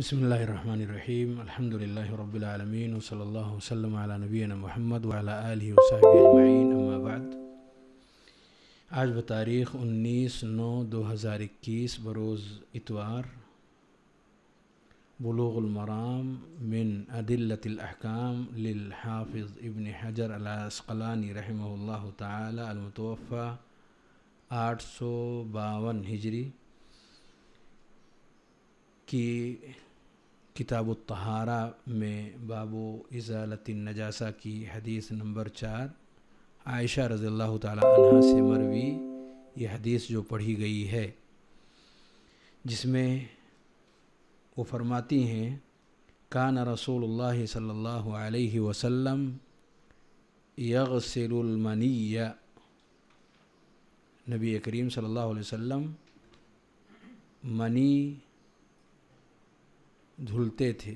بسم الله الرحمن الرحيم الحمد لله رب العالمين وصلى الله وسلم على نبينا محمد وعلى آله وصحبه أجمعين أما بعد आज نو 19 नौ 2021 بروز اتوار بلوغ المرام من أدلة الأحكام للحافظ ابن حجر الأسقلاني رحمه الله تعالى المتوفى 852 हिजरी की किताब तहारा में बाबो इजालत नजासा की हदीस नंबर चार आयशा रज़ी अल्लाह से मरवी ये हदीस जो पढ़ी गई है जिसमें वो फरमाती हैं कान रसूल सल्ला वसम यगसलमनिया नबी करीम सल्लल्लाहु अलैहि वसल्लम मनी धुलते थे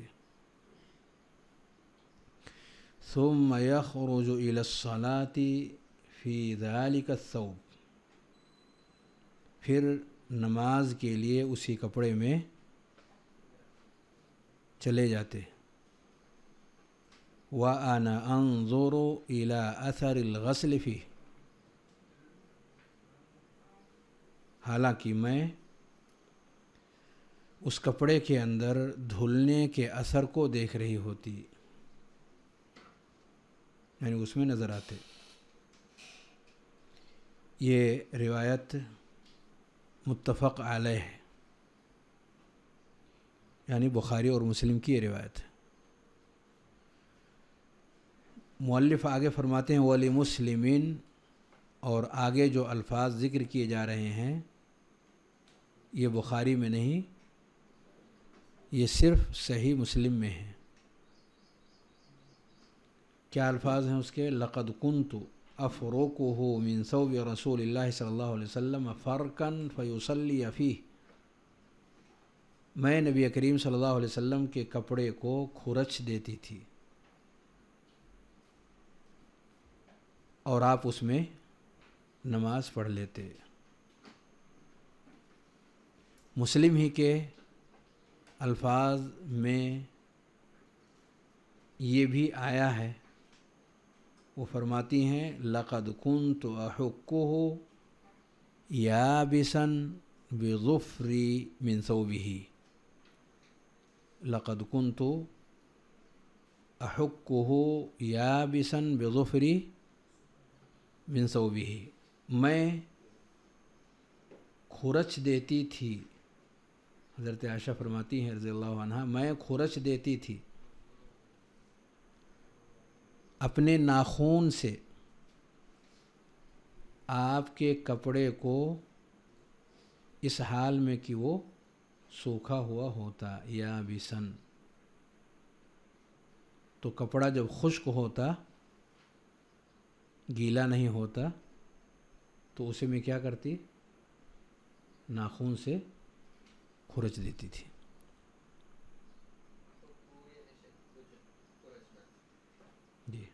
सोमय खरोज इलसलाती फ़ी दालिका सऊब फिर नमाज के लिए उसी कपड़े में चले जाते व आना अनजोरो इला असर गसलफ़ी हालांकि मैं उस कपड़े के अंदर धुलने के असर को देख रही होती यानी उसमें नज़र आते ये रिवायत मुतफ़ आलय है यानी बुखारी और मुस्लिम की ये रिवायत है मौलफ़ आगे फरमाते हैं वली मुस्लिमिन और आगे जो अल्फाज ज़िक्र किए जा रहे हैं ये बुखारी में नहीं ये सिर्फ सही मुस्लिम में है क्या अल्फाज हैं उसके लक़द कुंतु अफ़रोक हो मिनसव रसूल सल्ला वसम फ़रकन फ़ैसली अफ़ी मैं नबी करीम सल्लल्लाहु अलैहि वसल्लम के कपड़े को खुरच देती थी और आप उसमें नमाज़ पढ़ लेते मुस्लिम ही के अल्फाज में ये भी आया है वो फरमाती हैं लक़द कन तो अहक्को हो या बिसन बेजुफ़री भी लक़द कन तो अहक्को हो या बिसन बेजुफ़री भी मैं खुरच देती थी हज़रत आयशा फरमाती हैं रज़ी अल्लाह मैं खुरच देती थी अपने नाखून से आपके कपड़े को इस हाल में कि वो सूखा हुआ होता या बिसन तो कपड़ा जब खुश्क होता गीला नहीं होता तो उसे मैं क्या करती नाखून से खुरच देती थी जी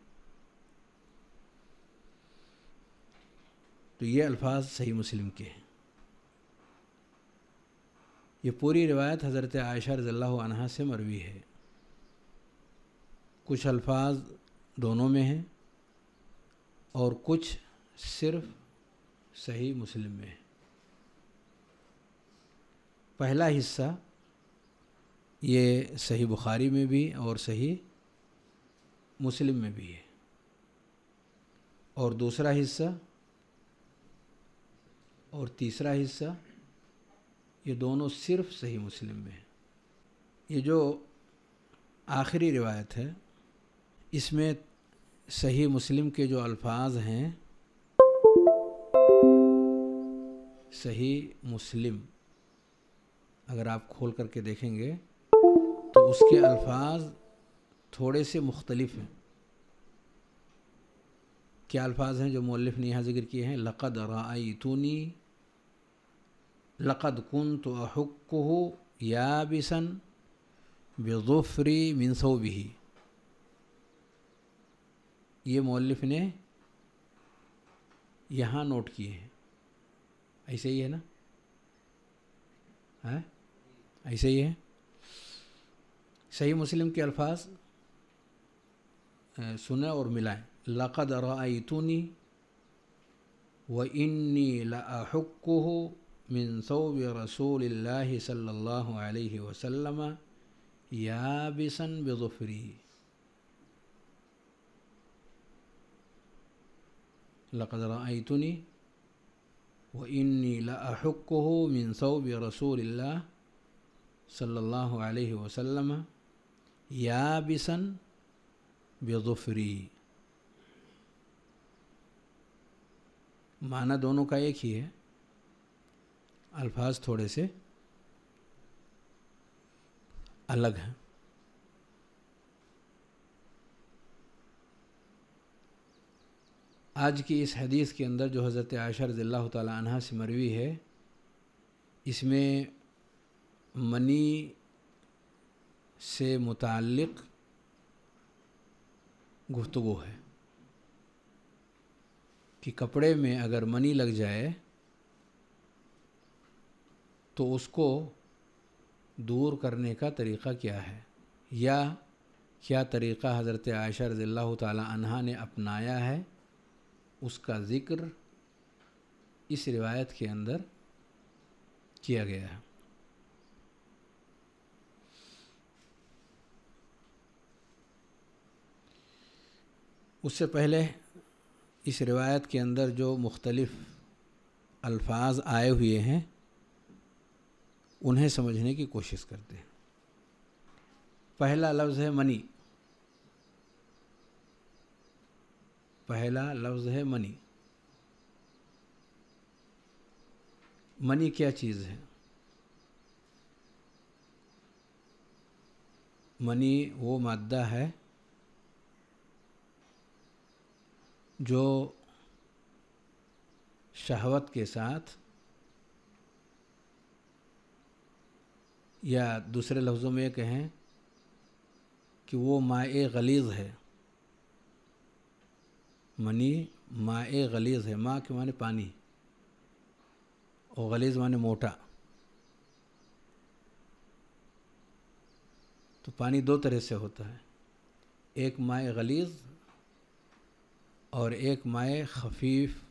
तो ये अल्फाज सही मुस्लिम के हैं ये पूरी रिवायत हज़रत आयशा रज़ल्ला से मरवी है कुछ अल्फाज दोनों में हैं और कुछ सिर्फ सही मुस्लिम में है पहला हिस्सा ये सही बुखारी में भी और सही मुस्लिम में भी है और दूसरा हिस्सा और तीसरा हिस्सा ये दोनों सिर्फ सही मुस्लिम में है ये जो आखिरी रिवायत है इसमें सही मुस्लिम के जो अल्फाज हैं सही मुस्लिम अगर आप खोल करके देखेंगे तो उसके अल्फाज थोड़े से मुख्तलिफ हैं क्या अल्फाज हैं जो मौलफ ने यहाँ ज़िक्र किए हैं लक़द राई तूनी लक़द कन तो अहक् या बिसन बेजुफ़री मिनसो भी ये मौलफ ने यहाँ नोट किए हैं ऐसे ही है ना है हाँ? ایسے ہی ہے صحیح مسلم کے الفاظ سنیں اور ملائیں لقد رأيتني وإني لأحكه من ثوب رسول الله صلى الله عليه وسلم يابسا بظفري لقد رأيتني وإني لأحكه من ثوب رسول الله सल्लल्लाहु अलैहि वसल्लम याबिसन बिसन बेजुफरी माना दोनों का एक ही है अल्फाज थोड़े से अलग हैं आज की इस हदीस के अंदर जो हज़रत आयशा रज़ी तह से मरवी है इसमें मनी से मुतक़ गुफ्तु है कि कपड़े में अगर मनी लग जाए तो उसको दूर करने का तरीक़ा क्या है या क्या तरीक़ा हज़रत आयशा रज़ी तहा ने अपनाया है उसका ज़िक्र इस रिवायत के अंदर किया गया है उससे पहले इस रिवायत के अंदर जो मुख्तलिफ अल्फाज आए हुए हैं उन्हें समझने की कोशिश करते हैं पहला लफ्ज़ है मनी पहला लफ्ज़ है मनी मनी क्या चीज़ है मनी वो मादा है जो शहवत के साथ या दूसरे लफ्ज़ों में ये कहें कि वो माए गलीज़ है मनी माए गलीज़ है माँ के माने पानी और गलीज़ माने मोटा तो पानी दो तरह से होता है एक माए गलीज़ और एक माए खफीफ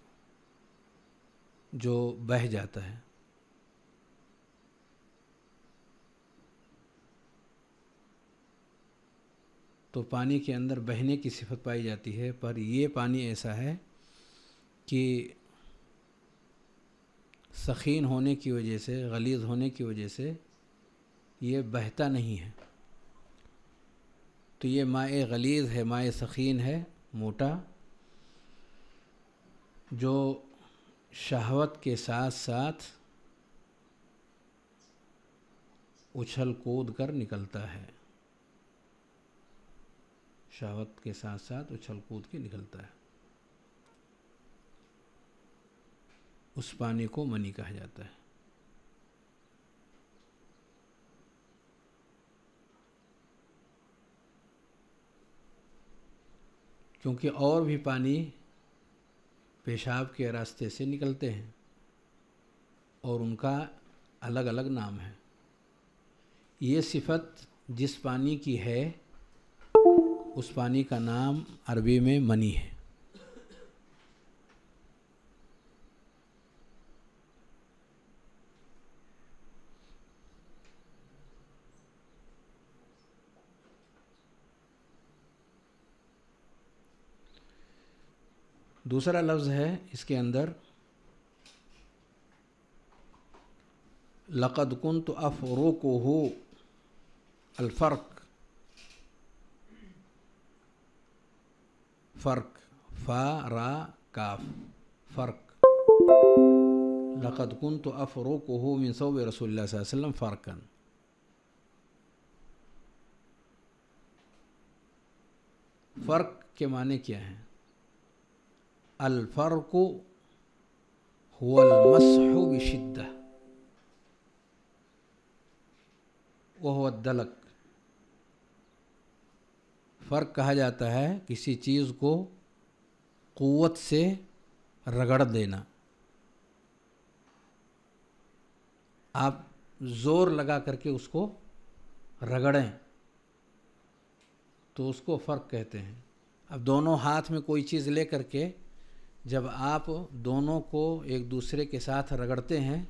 जो बह जाता है तो पानी के अंदर बहने की सिफत पाई जाती है पर यह पानी ऐसा है कि सखीन होने की वजह से गलीज होने की वजह से ये बहता नहीं है तो ये माए गलीज है माए सखीन है मोटा जो शहवत के साथ साथ उछल कूद कर निकलता है शहवत के साथ साथ उछल कूद के निकलता है उस पानी को मनी कहा जाता है क्योंकि और भी पानी पेशाब के रास्ते से निकलते हैं और उनका अलग अलग नाम है ये सिफत जिस पानी की है उस पानी का नाम अरबी में मनी है दूसरा लफ्ज़ है इसके अंदर लक़द कन तो अफ़ रो को हो अलफ़र्क फ़र्क फ़ा रा काफ फ़र्क लक़द कन तो अफ़ रो को हो मिन सौब रसोल्ला फ़र्कन फ़र्क के माने क्या हैं अलफ़र्क हुलमसद वह दलक फ़र्क कहा जाता है किसी चीज़ को क़वत से रगड़ देना आप ज़ोर लगा करके उसको रगड़ें तो उसको फ़र्क कहते हैं अब दोनों हाथ में कोई चीज़ ले करके जब आप दोनों को एक दूसरे के साथ रगड़ते हैं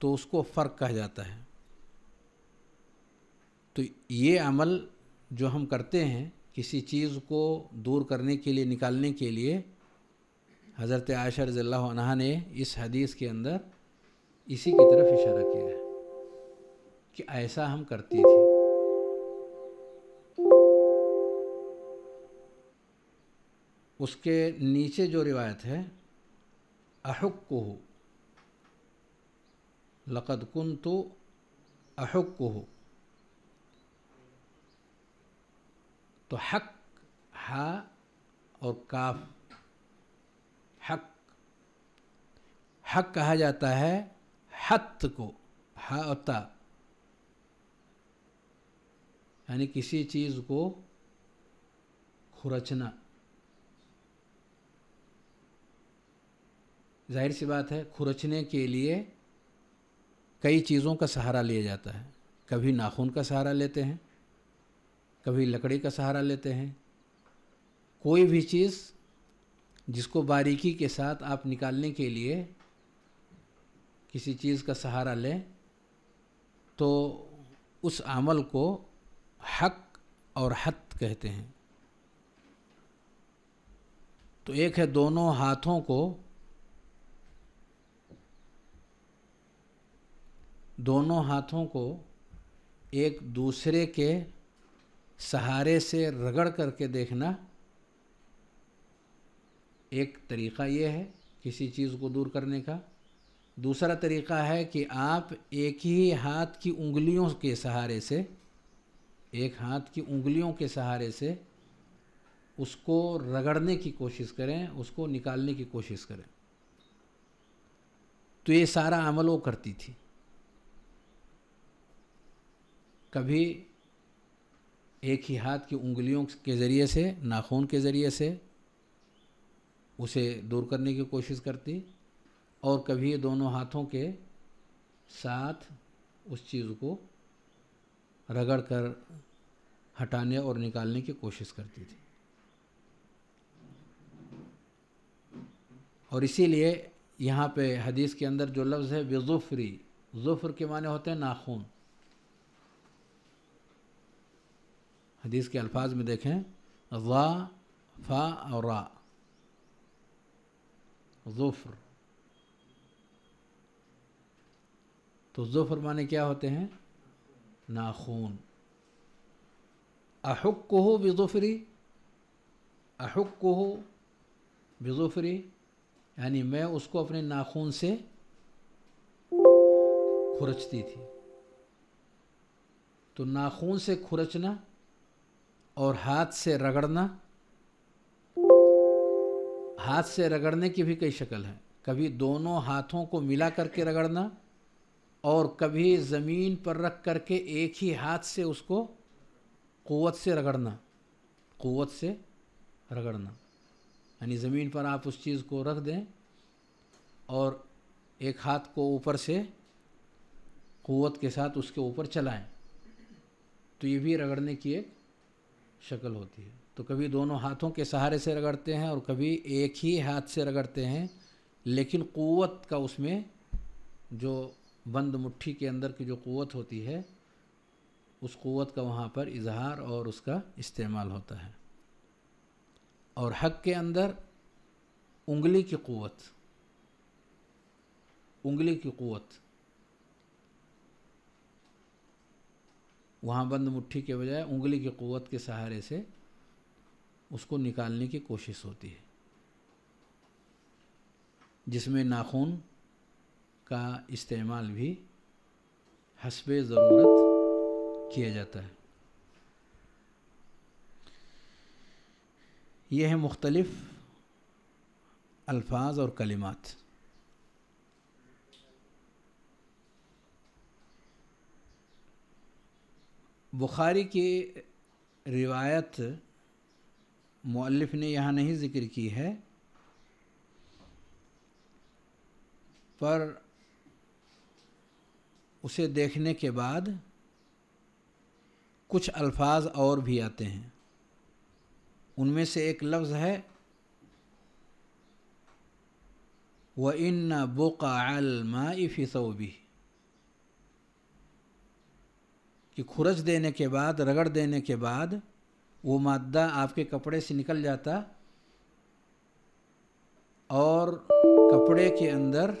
तो उसको फ़र्क कहा जाता है तो ये अमल जो हम करते हैं किसी चीज़ को दूर करने के लिए निकालने के लिए हज़रत आयशा रज़ल्ला ने इस हदीस के अंदर इसी की तरफ इशारा किया है कि ऐसा हम करती थी उसके नीचे जो रिवायत है को हो लकद कुन तो को हो तो हक हा और काफ हक हक कहा जाता है हत को हता यानी किसी चीज़ को खुरचना जाहिर सी बात है खुरचने के लिए कई चीज़ों का सहारा लिया जाता है कभी नाखून का सहारा लेते हैं कभी लकड़ी का सहारा लेते हैं कोई भी चीज़ जिसको बारीकी के साथ आप निकालने के लिए किसी चीज़ का सहारा लें तो उस अमल को हक और हत कहते हैं तो एक है दोनों हाथों को दोनों हाथों को एक दूसरे के सहारे से रगड़ करके देखना एक तरीक़ा ये है किसी चीज़ को दूर करने का दूसरा तरीक़ा है कि आप एक ही हाथ की उंगलियों के सहारे से एक हाथ की उंगलियों के सहारे से उसको रगड़ने की कोशिश करें उसको निकालने की कोशिश करें तो ये सारा अमल वो करती थी कभी एक ही हाथ की उंगलियों के ज़रिए से नाखून के ज़रिए से उसे दूर करने की कोशिश करती और कभी दोनों हाथों के साथ उस चीज़ को रगड़ कर हटाने और निकालने की कोशिश करती थी और इसीलिए यहाँ पे हदीस के अंदर जो लफ्ज़ है बेजुफ्री जुफ्र के माने होते हैं नाखून हदीस के अल्फाज में देखें वा फा और रा ज़ुफ़्र तो ज़ुफ़्र माने क्या होते हैं नाखून अहुक को हो बेजुफरी अहुक को हो बेजुफरी यानी मैं उसको अपने नाखून से खुरचती थी तो नाखून से खुरचना और हाथ से रगड़ना हाथ से रगड़ने की भी कई शक्ल है कभी दोनों हाथों को मिला करके रगड़ना और कभी ज़मीन पर रख करके एक ही हाथ से उसको क़वत से रगड़ना क़वत से रगड़ना यानी ज़मीन पर आप उस चीज़ को रख दें और एक हाथ को ऊपर से क़वत के साथ उसके ऊपर चलाएं तो ये भी रगड़ने की एक शक्ल होती है तो कभी दोनों हाथों के सहारे से रगड़ते हैं और कभी एक ही हाथ से रगड़ते हैं लेकिन क़वत का उसमें जो बंद मुट्ठी के अंदर की जो क़वत होती है उस क़वत का वहाँ पर इजहार और उसका इस्तेमाल होता है और हक के अंदर उंगली की क़वत उंगली की क़वत वहाँ बंद मुट्ठी के बजाय उंगली की क़वत के सहारे से उसको निकालने की कोशिश होती है जिसमें नाखून का इस्तेमाल भी हसब ज़रूरत किया जाता है ये हैं मुख्तलफ़ अल्फाज और कलिमात बुखारी की रिवायत मुअल्लिफ ने यहाँ नहीं ज़िक्र की है पर उसे देखने के बाद कुछ अल्फाज और भी आते हैं उनमें से एक लफ्ज़ है व इन बुका अलमा फ़िसोबी कि खुरच देने के बाद रगड़ देने के बाद वो मादा आपके कपड़े से निकल जाता और कपड़े के अंदर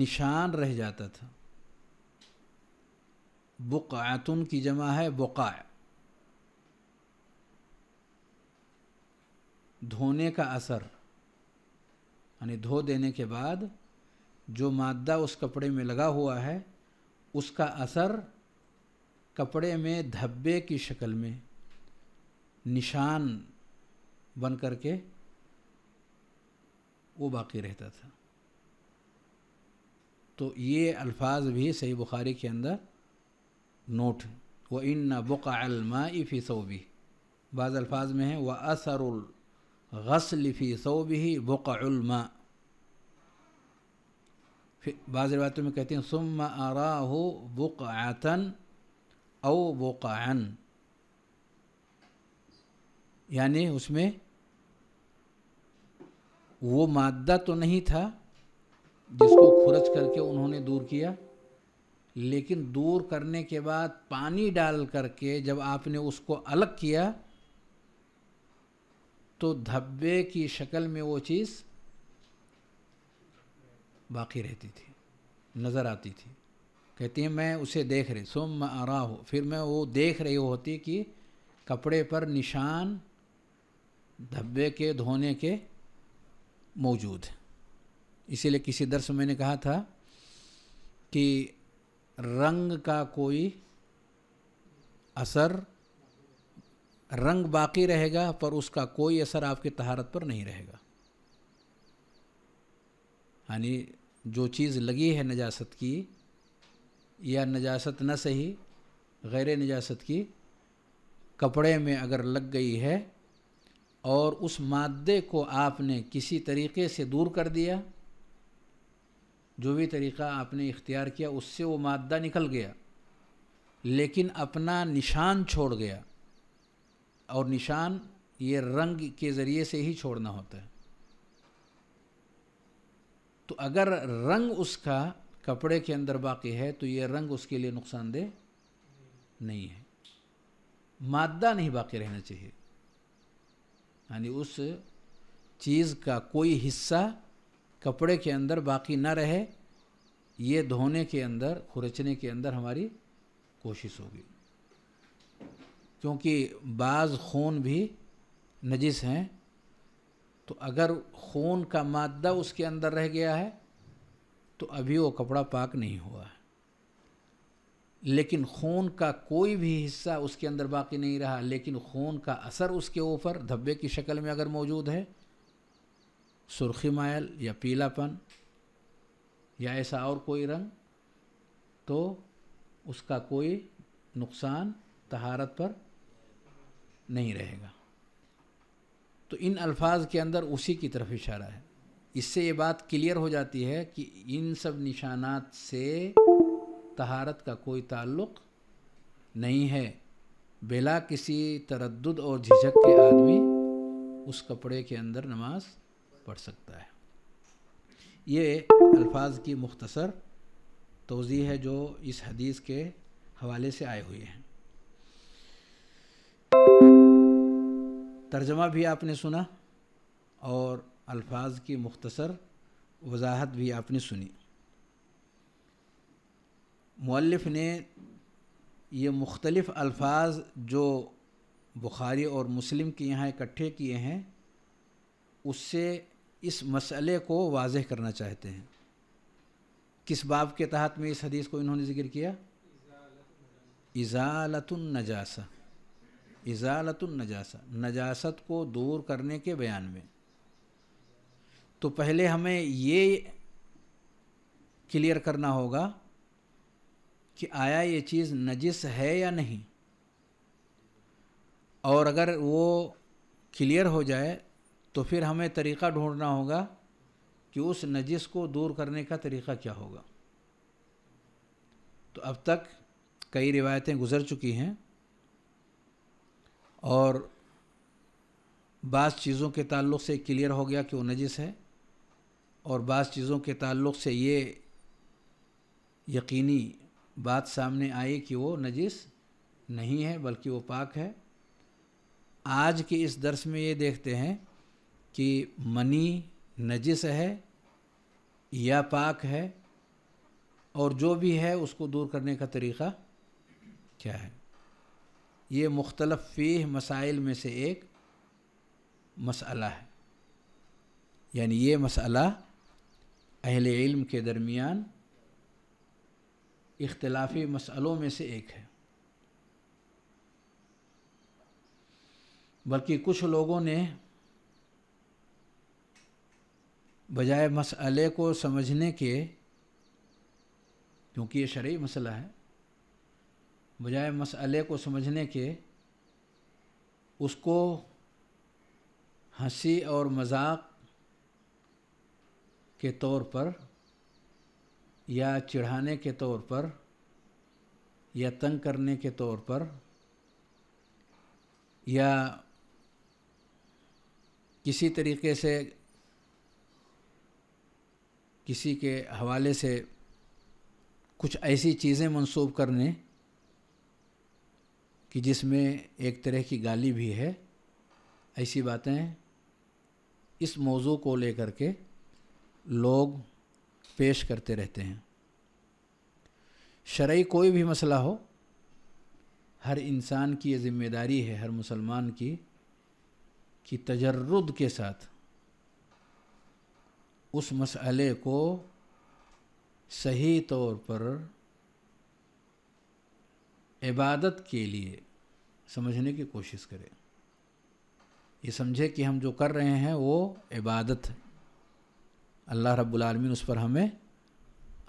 निशान रह जाता था बुकातुन की जमा है बुका धोने का असर यानी धो देने के बाद जो मादा उस कपड़े में लगा हुआ है उसका असर कपड़े में धब्बे की शक्ल में निशान बन करके वो बाकी रहता था तो ये अल्फाज भी सही बुखारी के अंदर नोट व इन न बुकामा फ़ी भी बाज़ अल्फाज में है व असरुल गसल फ़ी सो भी फिर बाज़ रवातों में कहते हैं सुम आरा हो वक़ातन औ वक़ान यानी उसमें वो मादा तो नहीं था जिसको खुरच करके उन्होंने दूर किया लेकिन दूर करने के बाद पानी डाल करके जब आपने उसको अलग किया तो धब्बे की शक्ल में वो चीज़ बाकी रहती थी नज़र आती थी कहती हैं मैं उसे देख रही सुम रहा हूँ फिर मैं वो देख रही होती कि कपड़े पर निशान धब्बे के धोने के मौजूद इसीलिए किसी दर्स में मैंने कहा था कि रंग का कोई असर रंग बाकी रहेगा पर उसका कोई असर आपकी तहारत पर नहीं रहेगा यानी जो चीज़ लगी है नजासत की या नजासत न सही गैर नजासत की कपड़े में अगर लग गई है और उस मादे को आपने किसी तरीके से दूर कर दिया जो भी तरीक़ा आपने इख्तियार किया उससे वो मादा निकल गया लेकिन अपना निशान छोड़ गया और निशान ये रंग के ज़रिए से ही छोड़ना होता है तो अगर रंग उसका कपड़े के अंदर बाकी है तो ये रंग उसके लिए नुकसानदेह नहीं है मादा नहीं बाकी रहना चाहिए यानी उस चीज़ का कोई हिस्सा कपड़े के अंदर बाकी ना रहे ये धोने के अंदर खुरचने के अंदर हमारी कोशिश होगी क्योंकि बाज़ खून भी नजिस हैं तो अगर खून का मादा उसके अंदर रह गया है तो अभी वो कपड़ा पाक नहीं हुआ है लेकिन खून का कोई भी हिस्सा उसके अंदर बाकी नहीं रहा लेकिन खून का असर उसके ऊपर धब्बे की शक्ल में अगर मौजूद है सुर्खी मायल या पीलापन या ऐसा और कोई रंग तो उसका कोई नुकसान तहारत पर नहीं रहेगा तो इन अल्फाज के अंदर उसी की तरफ इशारा है इससे ये बात क्लियर हो जाती है कि इन सब निशानात से तहारत का कोई ताल्लुक़ नहीं है बिला किसी तरद और झिझक के आदमी उस कपड़े के अंदर नमाज पढ़ सकता है ये अल्फाज की मुख्तसर तोज़ी है जो इस हदीस के हवाले से आए हुए हैं तर्जमा भी आपने सुना और अल्फाज की मुख्तसर वजाहत भी आपने सुनी मुल्फ ने ये मुख्तलफ़ अल्फाज जो बुखारी और मुस्लिम के यहाँ इकट्ठे किए हैं उससे इस मसले को वाज करना चाहते हैं किस बाब के तहत में इस हदीस को इन्होंने ज़िक्र किया इजालतुलनजासा इजालतुल नजासत नजासत को दूर करने के बयान में तो पहले हमें ये क्लियर करना होगा कि आया ये चीज़ नजिस है या नहीं और अगर वो क्लियर हो जाए तो फिर हमें तरीक़ा ढूंढना होगा कि उस नजिस को दूर करने का तरीक़ा क्या होगा तो अब तक कई रिवायतें गुज़र चुकी हैं और बाज़ चीज़ों के ताल्लुक़ से क्लियर हो गया कि वो नजिस है और बाज़ चीज़ों के ताल्लुक़ से ये यकीनी बात सामने आई कि वो नजिस नहीं है बल्कि वो पाक है आज के इस दर्स में ये देखते हैं कि मनी नजिस है या पाक है और जो भी है उसको दूर करने का तरीक़ा क्या है ये मुख्तलफ फ़ीह मसाइल में से एक मसला है यानी ये मसला अहल इल्म के दरमियान इख्तलाफी मसलों में से एक है बल्कि कुछ लोगों ने बजाय मसले को समझने के क्योंकि ये शर्य मसला है बजाय मसले को समझने के उसको हंसी और मजाक के तौर पर या चिढ़ाने के तौर पर या तंग करने के तौर पर या किसी तरीके से किसी के हवाले से कुछ ऐसी चीज़ें मंसूब करने कि जिसमें एक तरह की गाली भी है ऐसी बातें इस मौजू को लेकर के लोग पेश करते रहते हैं शरय कोई भी मसला हो हर इंसान की ये ज़िम्मेदारी है हर मुसलमान की कि तजर्रुद के साथ उस मसले को सही तौर पर इबादत के लिए समझने की कोशिश करें ये समझे कि हम जो कर रहे हैं वो इबादत है अल्लाह रब्बुल रबालमीन उस पर हमें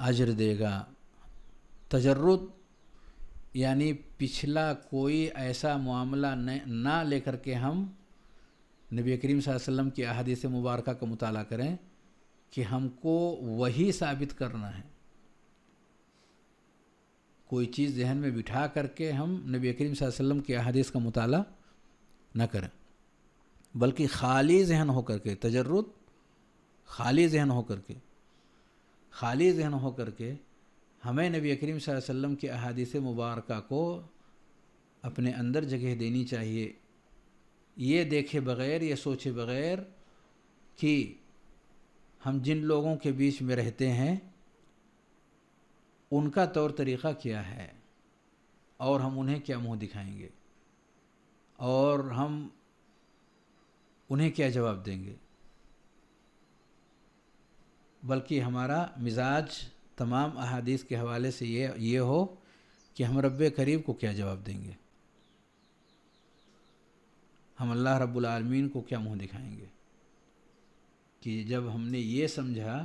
अजर देगा तजर्रुद यानी पिछला कोई ऐसा मामला ना लेकर के हम नबी करीम वसल्लम की अहदीस मुबारक का मुताला करें कि हमको वही साबित करना है कोई चीज़ जहन में बिठा करके हम नबी करीम वसल्लम के अदीस का मताल न करें बल्कि खाली जहन होकर के तजर्रुद खाली जहन होकर के खाली जहन होकर के हमें नबी करीम वसल्लम के अहादीस मुबारक को अपने अंदर जगह देनी चाहिए ये देखे बगैर ये सोचे बगैर कि हम जिन लोगों के बीच में रहते हैं उनका तौर तरीक़ा क्या है और हम उन्हें क्या मुंह दिखाएंगे और हम उन्हें क्या जवाब देंगे बल्कि हमारा मिजाज तमाम अहादीस के हवाले से ये ये हो कि हम रब करीब को क्या जवाब देंगे हम अल्लाह रब्बुल रबालमीन को क्या मुंह दिखाएंगे कि जब हमने ये समझा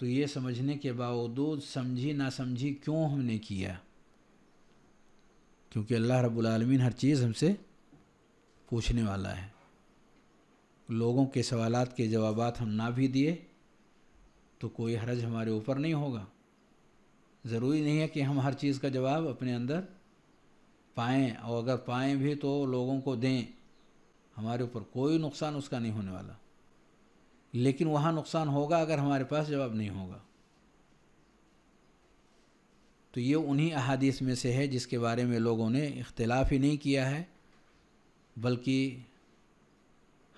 तो ये समझने के बावजूद समझी ना समझी क्यों हमने किया क्योंकि अल्लाह रब्बुल रबालमीन हर चीज़ हमसे पूछने वाला है लोगों के सवालात के जवाब हम ना भी दिए तो कोई हरज हमारे ऊपर नहीं होगा ज़रूरी नहीं है कि हम हर चीज़ का जवाब अपने अंदर पाएँ और अगर पाएँ भी तो लोगों को दें हमारे ऊपर कोई नुकसान उसका नहीं होने वाला लेकिन वहाँ नुकसान होगा अगर हमारे पास जवाब नहीं होगा तो ये उन्हीं अहादीस में से है जिसके बारे में लोगों ने इख्तलाफ ही नहीं किया है बल्कि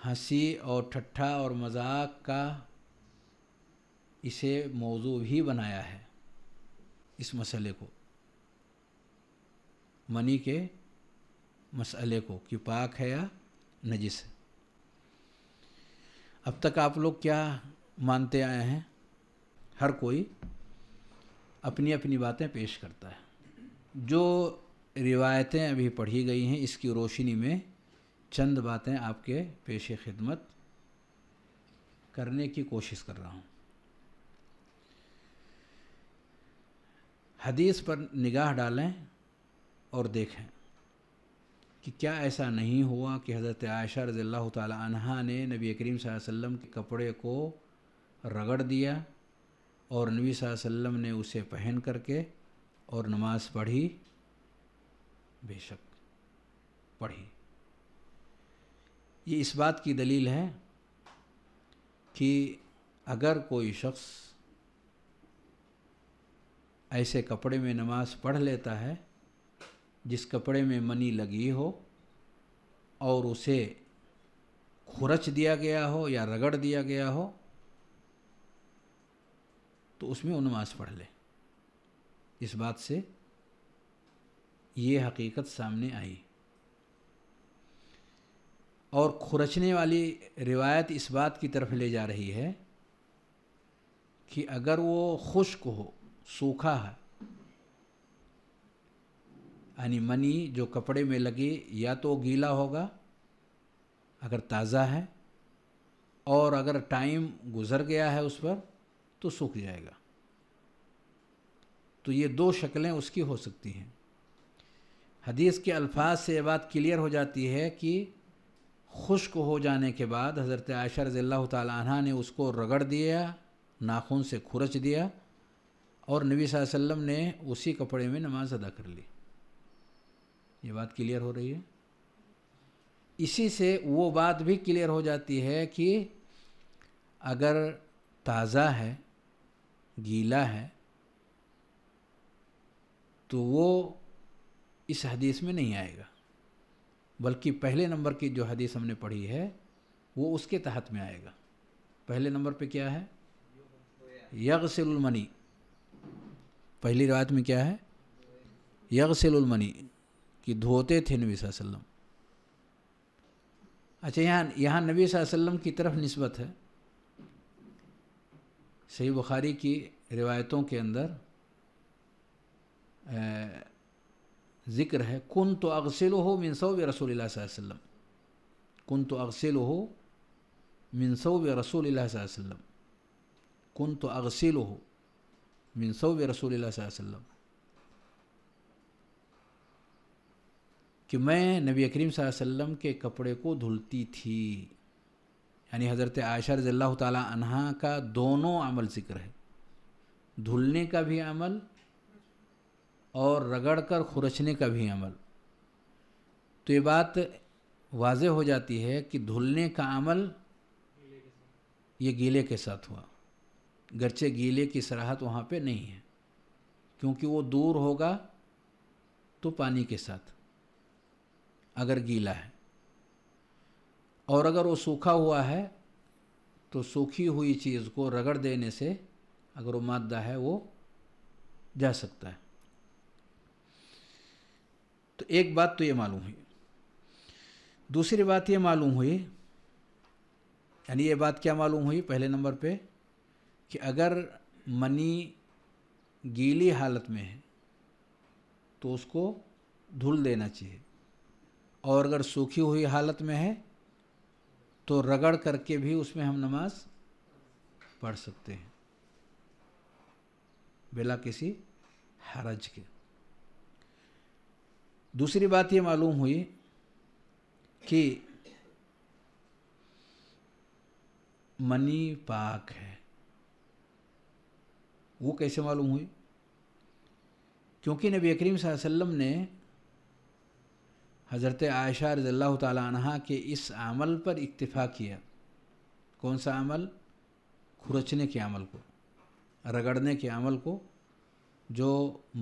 हंसी और ठट्ठा और मजाक का इसे मौजू भी बनाया है इस मसले को मनी के मसले को कि पाक है या नजिस है अब तक आप लोग क्या मानते आए हैं हर कोई अपनी अपनी बातें पेश करता है जो रिवायतें अभी पढ़ी गई हैं इसकी रोशनी में चंद बातें आपके पेश खिदमत करने की कोशिश कर रहा हूँ हदीस पर निगाह डालें और देखें कि क्या ऐसा नहीं हुआ कि हज़रत आयशा रज़ील् तहा ने नबी करीम वसल्लम के कपड़े को रगड़ दिया और नबी वसल्लम ने उसे पहन करके और नमाज़ पढ़ी बेशक पढ़ी ये इस बात की दलील है कि अगर कोई शख्स ऐसे कपड़े में नमाज़ पढ़ लेता है जिस कपड़े में मनी लगी हो और उसे खुरच दिया गया हो या रगड़ दिया गया हो तो उसमें उन्मास पढ़ ले इस बात से ये हकीकत सामने आई और खुरचने वाली रिवायत इस बात की तरफ ले जा रही है कि अगर वो खुश्क हो सूखा है यानी मनी जो कपड़े में लगे या तो गीला होगा अगर ताज़ा है और अगर टाइम गुजर गया है उस पर तो सूख जाएगा तो ये दो शक्लें उसकी हो सकती हैं हदीस के अल्फाज से ये बात क्लियर हो जाती है कि खुश्क हो जाने के बाद हज़रत आयशा रज़ी तह ने उसको रगड़ दिया नाखून से खुरच दिया और नबी वसल्लम ने उसी कपड़े में नमाज़ अदा कर ली ये बात क्लियर हो रही है इसी से वो बात भी क्लियर हो जाती है कि अगर ताज़ा है गीला है तो वो इस हदीस में नहीं आएगा बल्कि पहले नंबर की जो हदीस हमने पढ़ी है वो उसके तहत में आएगा पहले नंबर पे क्या है यगसिलमनी पहली रात में क्या है यगसिलमनी कि धोते थे नबी वसल्लम अच्छा यहाँ यहाँ नबी वसल्लम की तरफ नस्बत है सही बुखारी की रिवायतों के अंदर ज़िक्र है कन तो अगसिल हो मिनसोब रसूल वसल्लम तो अगसिल हो मिनसोब रसूल कन तो अगसिल हो मिनसोब रसूल कि मैं नबी करीम वसल्लम के कपड़े को धुलती थी यानी हज़रत आयशा रज़ी तहा का दोनों अमल जिक्र है धुलने का भी अमल और रगड़ कर खुरचने का भी अमल तो ये बात वाज हो जाती है कि धुलने का अमल ये गीले के साथ हुआ गरचे गीले की सराहत वहाँ पे नहीं है क्योंकि वो दूर होगा तो पानी के साथ अगर गीला है और अगर वो सूखा हुआ है तो सूखी हुई चीज़ को रगड़ देने से अगर वो मादा है वो जा सकता है तो एक बात तो ये मालूम हुई दूसरी बात ये मालूम हुई यानी ये बात क्या मालूम हुई पहले नंबर पे कि अगर मनी गीली हालत में है तो उसको धुल देना चाहिए और अगर सूखी हुई हालत में है तो रगड़ करके भी उसमें हम नमाज पढ़ सकते हैं बिला किसी हरज के दूसरी बात ये मालूम हुई कि मनी पाक है वो कैसे मालूम हुई क्योंकि नबी करीम वसल्लम ने हज़रत आयशा रज़ल्ला तह के इस अमल पर इतफ़ा किया कौन सा अमल खुरचने के अमल को रगड़ने के अमल को जो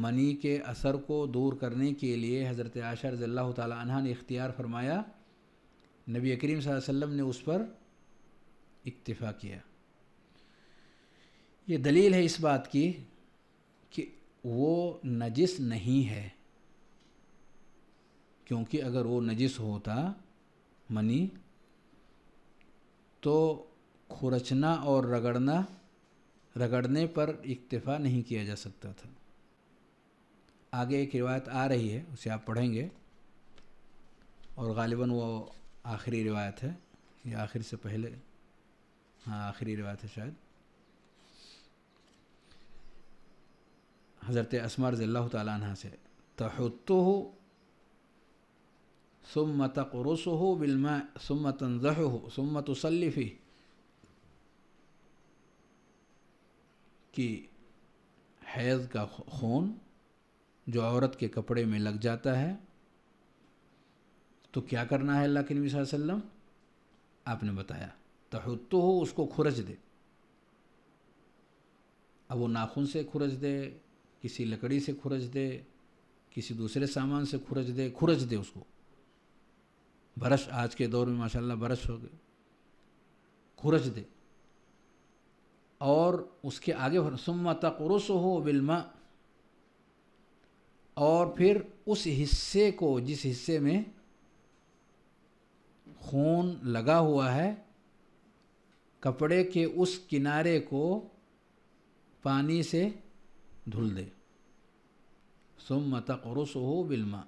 मनी के असर को दूर करने के लिए हज़रत आशा रज़ल्ला तह ने इख्तियार फरमाया नबी करीम वसम ने उस पर इतफा किया ये दलील है इस बात की कि वो नजिस नहीं है क्योंकि अगर वो नजिस होता मनी तो खुरचना और रगड़ना रगड़ने पर इक्तफ़ा नहीं किया जा सकता था आगे एक रिवायत आ रही है उसे आप पढ़ेंगे और गालिबा वो आखिरी रिवायत है या आखिर से पहले हाँ आखिरी रिवायत है शायद हज़रत असमर ज़ल्ला तला से ثم تقرصه हो ثم تنزحه ثم हो فيه कि हैज़ का खून जो औरत के कपड़े में लग जाता है तो क्या करना है अल्लाह के नबी वसल्लम आपने बताया तहत्तो हो उसको खुरच दे अब वो नाखून से खुरच दे किसी लकड़ी से खुरच दे किसी दूसरे सामान से खुरच दे खुरच दे उसको बरस आज के दौर में माशाल्लाह बरस हो गए खुरच दे और उसके आगे सुम्मा तकुरस हो बिल्मा और फिर उस हिस्से को जिस हिस्से में खून लगा हुआ है कपड़े के उस किनारे को पानी से धुल दे सुम तकरस हो बिल्मा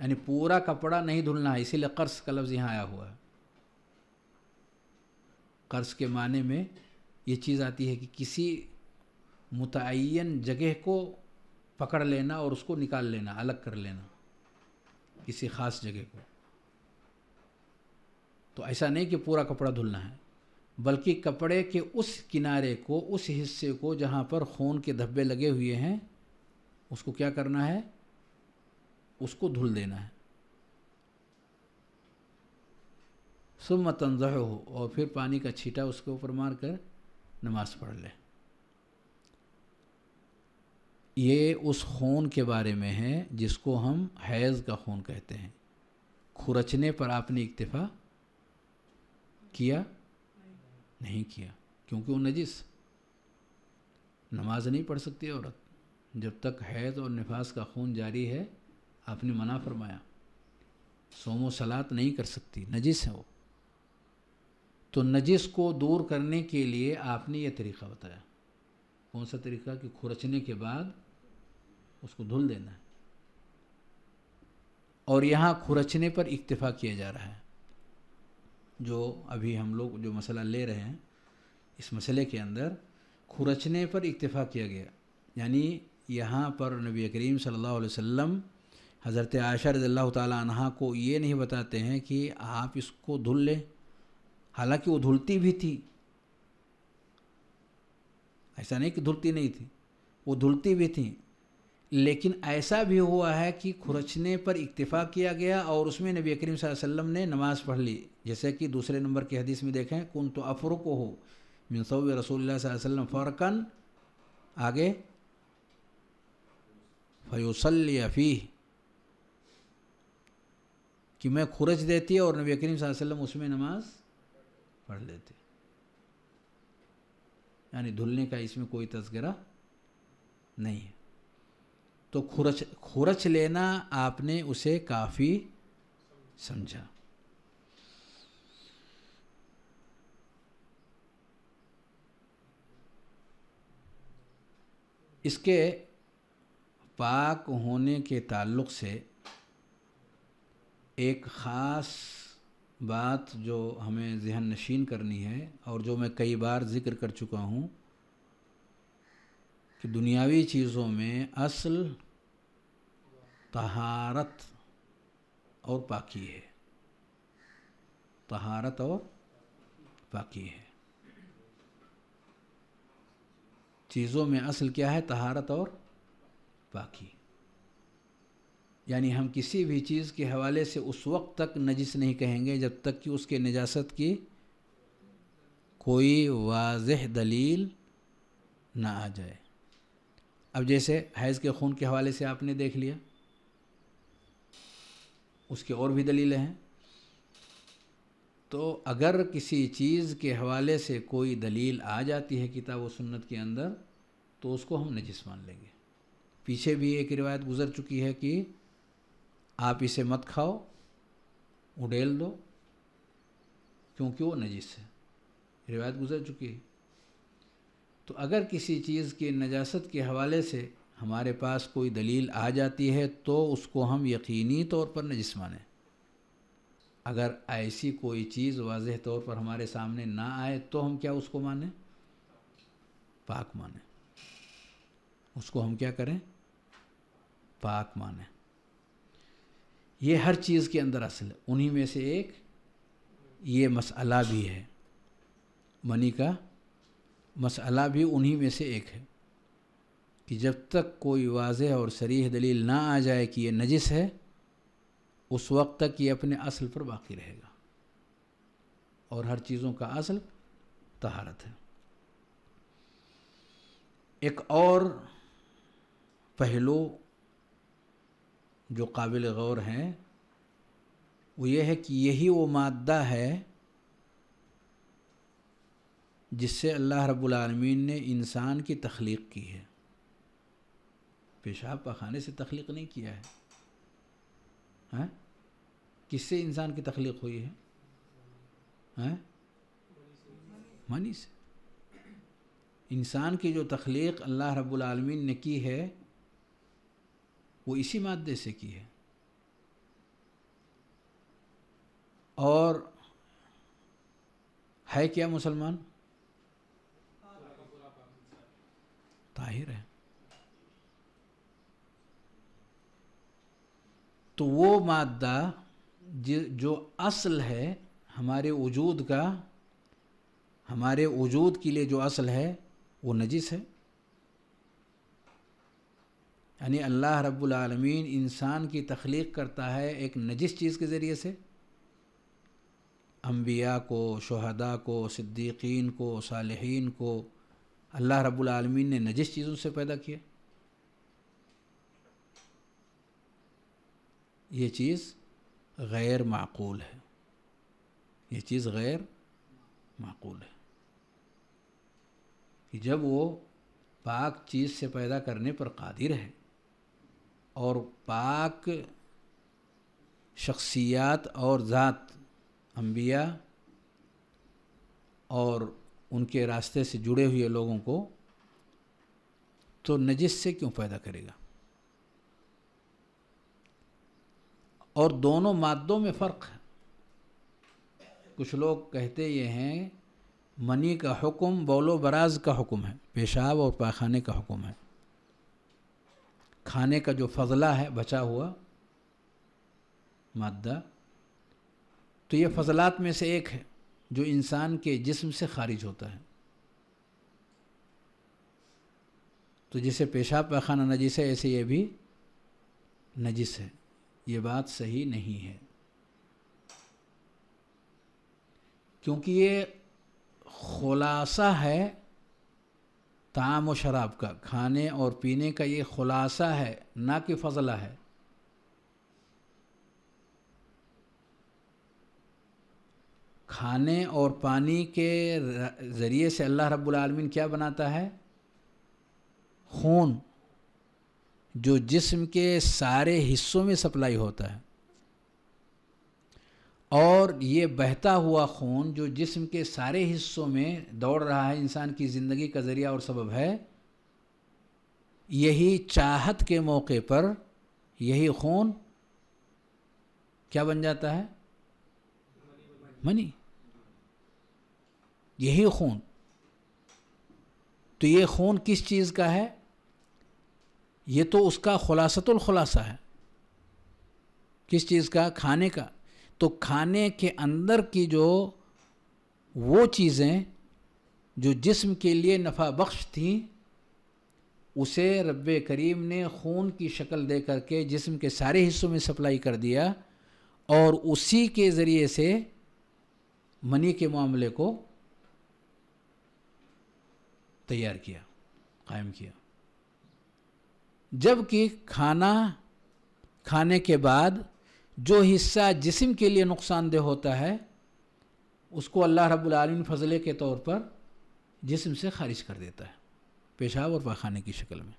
यानी पूरा कपड़ा नहीं धुलना है इसीलिए कर्ज का लफ्ज़ यहाँ आया हुआ है कर्ज के माने में ये चीज़ आती है कि किसी मुतन जगह को पकड़ लेना और उसको निकाल लेना अलग कर लेना किसी ख़ास जगह को तो ऐसा नहीं कि पूरा कपड़ा धुलना है बल्कि कपड़े के उस किनारे को उस हिस्से को जहाँ पर खून के धब्बे लगे हुए हैं उसको क्या करना है उसको धुल देना है सुम तंजह हो और फिर पानी का छीटा उसके ऊपर मार कर नमाज पढ़ ले ये उस खून के बारे में है जिसको हम हैज़ का खून कहते हैं खुरचने पर आपने इक्तफा किया नहीं किया क्योंकि वो नजिस नमाज नहीं पढ़ सकती औरत जब तक हैज़ और निफास का खून जारी है आपने मना फरमाया सोमो सलात नहीं कर सकती नजिस है वो तो नजिस को दूर करने के लिए आपने ये तरीका बताया कौन सा तरीका कि खुरचने के बाद उसको धुल देना है और यहाँ खुरचने पर इक्तफ़ा किया जा रहा है जो अभी हम लोग जो मसला ले रहे हैं इस मसले के अंदर खुरचने पर इक्तफ़ा किया गया यानी यहाँ पर नबी करीम सल्लल्लाहु अलैहि वसल्लम हज़रत आयशा रज़ी तहा को ये नहीं बताते हैं कि आप इसको धुल लें हालांकि वो धुलती भी थी ऐसा नहीं कि धुलती नहीं थी वो धुलती भी थी लेकिन ऐसा भी हुआ है कि खुरचने पर इक्तफ़ा किया गया और उसमें नबी करीम वसल्लम ने नमाज़ पढ़ ली जैसे कि दूसरे नंबर की हदीस में देखें कौन तो अफरुक हो मिनसव रसोल्ला वसल्लम फ़रकन आगे फ़योसल फ़ी कि मैं खुरच देती है और नबी करीम वसल्लम उसमें नमाज पढ़ लेते यानी धुलने का इसमें कोई तस्करा नहीं है तो खुरच खुरच लेना आपने उसे काफ़ी समझा इसके पाक होने के ताल्लुक से एक ख़ास बात जो हमें जहन नशीन करनी है और जो मैं कई बार ज़िक्र कर चुका हूँ कि दुनियावी चीज़ों में असल तहारत और पाकी है तहारत और पाकी है चीज़ों में असल क्या है तहारत और पाकी यानी हम किसी भी चीज़ के हवाले से उस वक्त तक नजिस नहीं कहेंगे जब तक कि उसके नजास्त की कोई वाज दलील ना आ जाए अब जैसे हैज़ के खून के हवाले से आपने देख लिया उसके और भी दलीलें हैं तो अगर किसी चीज़ के हवाले से कोई दलील आ जाती है किताब व सुन्नत के अंदर तो उसको हम नजिस मान लेंगे पीछे भी एक रिवायत गुज़र चुकी है कि आप इसे मत खाओ उडेल दो क्योंकि वो नजीस है रिवायत गुजर चुकी है तो अगर किसी चीज़ की नजासत के हवाले से हमारे पास कोई दलील आ जाती है तो उसको हम यकीनी तौर पर नजिस माने अगर ऐसी कोई चीज़ वाजह तौर पर हमारे सामने ना आए तो हम क्या उसको माने पाक माने उसको हम क्या करें पाक माने ये हर चीज़ के अंदर असल उन्हीं में से एक ये मसला भी है मनी का मसला भी उन्हीं में से एक है कि जब तक कोई वाज और शरीह दलील ना आ जाए कि ये नजिस है उस वक्त तक ये अपने असल पर बाकी रहेगा और हर चीज़ों का असल तहारत है एक और पहलू जो काबिल गौर हैं वो ये है कि यही वो मादा है जिससे अल्लाह रब्बुलमीन ने इंसान की तख्लीक की है पेशाब पखाने से तख्लीक नहीं किया है हैं हाँ? किससे इंसान की तख्लीक हुई है हैं हाँ? मनी से इंसान की जो तख्लीक अल्लाह रब्बुलमीन ने की है वो इसी मादे से की है और है क्या मुसलमान ताहिर है तो वो मादा जो असल है हमारे वजूद का हमारे वजूद के लिए जो असल है वो नजिस है यानी अल्लाह रब्बुलमीन इंसान की तख्लीक करता है एक नजिस चीज़ के ज़रिए से अम्बिया को शहदा को सिद्दीकीन को सालहीन को अल्लाह रब्बुलमीन ने नजिस चीज़ों से पैदा किया ये चीज़ गैर माकूल है ये चीज़ गैर माकूल है कि जब वो पाक चीज़ से पैदा करने पर कादिर है और पाक शख्सियात और ज़ात अम्बिया और उनके रास्ते से जुड़े हुए लोगों को तो नजिस से क्यों पैदा करेगा और दोनों मादों में फ़र्क है कुछ लोग कहते ये हैं मनी का हुक्म बोलो बराज का हुक्म है पेशाब और पाखाने का हुक्म है खाने का जो फजला है बचा हुआ मादा तो ये फजलात में से एक है जो इंसान के जिस्म से खारिज होता है तो जिसे पेशाब पैखाना नजिस है ऐसे ये भी नजिस है ये बात सही नहीं है क्योंकि ये खुलासा है ताम व शराब का खाने और पीने का ये खुलासा है ना कि फजला है खाने और पानी के ज़रिए से अल्लाह रब्बुल क्या बनाता है खून जो जिस्म के सारे हिस्सों में सप्लाई होता है और ये बहता हुआ खून जो जिस्म के सारे हिस्सों में दौड़ रहा है इंसान की ज़िंदगी का ज़रिया और सबब है यही चाहत के मौके पर यही खून क्या बन जाता है मनी यही खून तो ये खून किस चीज़ का है ये तो उसका खुलासतुल खुलासा है किस चीज़ का खाने का तो खाने के अंदर की जो वो चीज़ें जो जिस्म के लिए नफ़ा बख्श थी उसे रब करीम ने खून की शक्ल दे करके जिस्म के सारे हिस्सों में सप्लाई कर दिया और उसी के ज़रिए से मनी के मामले को तैयार किया कायम किया जबकि खाना खाने के बाद जो हिस्सा जिसम के लिए नुकसानदेह होता है उसको अल्लाह रब्बुल रबालमीन फजले के तौर पर जिसम से खारिज कर देता है पेशाब और पाखाने की शक्ल में